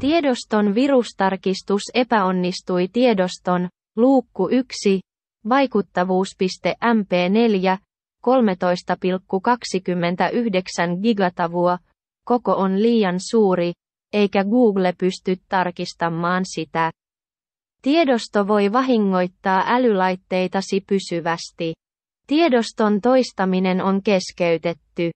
Tiedoston virustarkistus epäonnistui tiedoston, luukku 1, vaikuttavuuspiste MP4, 13,29 gigatavua, koko on liian suuri, eikä Google pysty tarkistamaan sitä. Tiedosto voi vahingoittaa älylaitteitasi pysyvästi. Tiedoston toistaminen on keskeytetty.